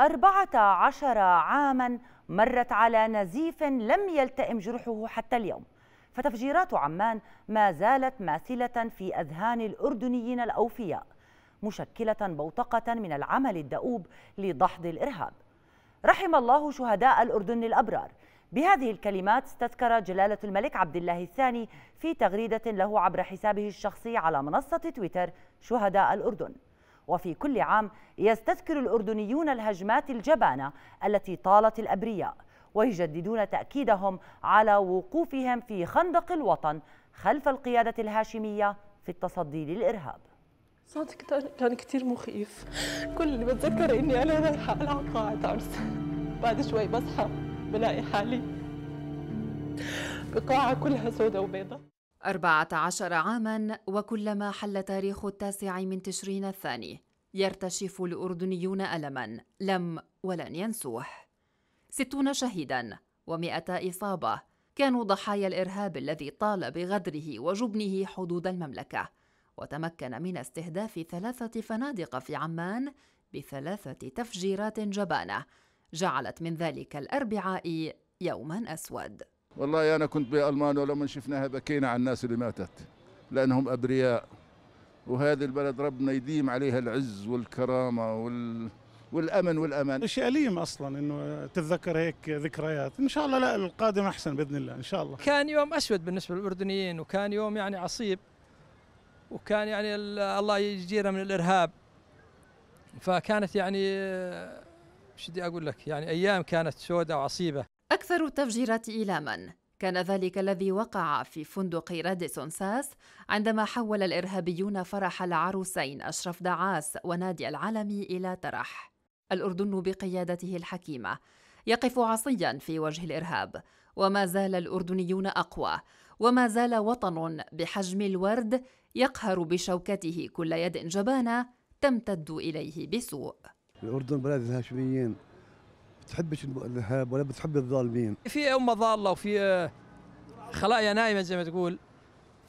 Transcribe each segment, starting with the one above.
أربعة عشر عاما مرت على نزيف لم يلتئم جرحه حتى اليوم فتفجيرات عمان ما زالت ماثلة في أذهان الأردنيين الأوفياء مشكلة بوتقة من العمل الدؤوب لدحض الإرهاب رحم الله شهداء الأردن الأبرار بهذه الكلمات استذكر جلالة الملك عبد الله الثاني في تغريدة له عبر حسابه الشخصي على منصة تويتر شهداء الأردن وفي كل عام يستذكر الأردنيون الهجمات الجبانة التي طالت الأبرياء ويجددون تأكيدهم على وقوفهم في خندق الوطن خلف القيادة الهاشمية في التصدي للإرهاب صوتك كان كتير مخيف كل اللي بتذكر اني انا رايحه العب قاعة عرس بعد شوي بصحى بلاقي حالي بقاعة كلها سوداء وبيضاء 14 عاما وكلما حل تاريخ التاسع من تشرين الثاني يرتشف الأردنيون ألما لم ولن ينسوه ستون شهيدا ومئتا إصابة كانوا ضحايا الإرهاب الذي طال بغدره وجبنه حدود المملكة وتمكن من استهداف ثلاثة فنادق في عمان بثلاثة تفجيرات جبانة جعلت من ذلك الأربعاء يوما أسود والله أنا كنت بألمانيا ولما شفناها بكينا على الناس اللي ماتت لأنهم أبرياء وهذه البلد ربنا يديم عليها العز والكرامة وال... والأمن والأمان شيء أليم أصلا أنه تتذكر هيك ذكريات إن شاء الله لا القادم أحسن بإذن الله إن شاء الله كان يوم أسود بالنسبة للأردنيين وكان يوم يعني عصيب وكان يعني الله يجيرنا من الإرهاب فكانت يعني شو بدي أقول لك يعني أيام كانت سودة وعصيبة أكثر التفجيرات إيلاما كان ذلك الذي وقع في فندق راديسون ساس عندما حول الإرهابيون فرح العروسين أشرف دعاس ونادي العالمي إلى ترح الأردن بقيادته الحكيمة يقف عصيا في وجه الإرهاب وما زال الأردنيون أقوى وما زال وطن بحجم الورد يقهر بشوكته كل يد جبانة تمتد إليه بسوء الأردن بلاد الهاشميين بتحبش الارهاب ولا بتحب الظالمين في امه ضاله وفي آه، خلايا نايمه زي ما تقول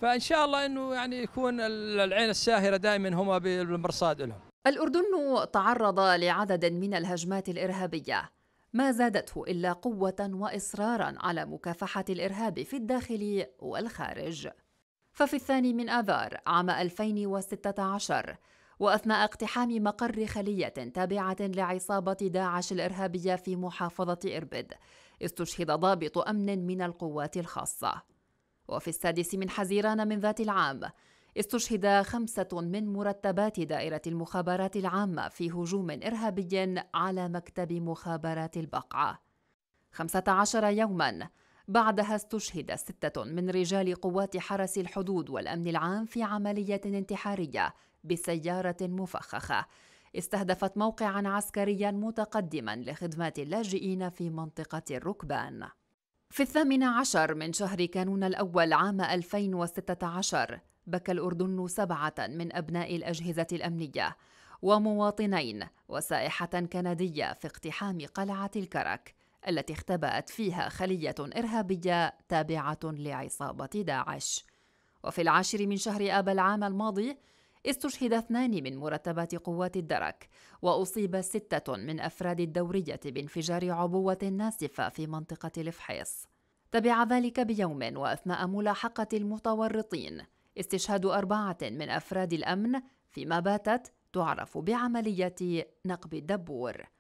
فان شاء الله انه يعني يكون العين الساهره دائما هم بالمرصاد لهم الاردن تعرض لعدد من الهجمات الارهابيه ما زادته الا قوه واصرارا على مكافحه الارهاب في الداخل والخارج ففي الثاني من اذار عام 2016 واثناء اقتحام مقر خليه تابعه لعصابه داعش الارهابيه في محافظه اربد استشهد ضابط امن من القوات الخاصه وفي السادس من حزيران من ذات العام استشهد خمسة من مرتبات دائرة المخابرات العامة في هجوم إرهابي على مكتب مخابرات البقعة. 15 يوماً بعدها استشهد ستة من رجال قوات حرس الحدود والأمن العام في عملية انتحارية بسيارة مفخخة استهدفت موقعا عسكريا متقدما لخدمات اللاجئين في منطقة الركبان في الثامن عشر من شهر كانون الأول عام 2016 بكى الأردن سبعة من أبناء الأجهزة الأمنية ومواطنين وسائحة كندية في اقتحام قلعة الكرك التي اختبأت فيها خلية إرهابية تابعة لعصابة داعش وفي العاشر من شهر آب العام الماضي استشهد اثنان من مرتبات قوات الدرك وأصيب ستة من أفراد الدورية بانفجار عبوة ناسفة في منطقة الفحيص تبع ذلك بيوم وأثناء ملاحقة المتورطين استشهاد أربعة من أفراد الأمن فيما باتت تعرف بعملية نقب الدبور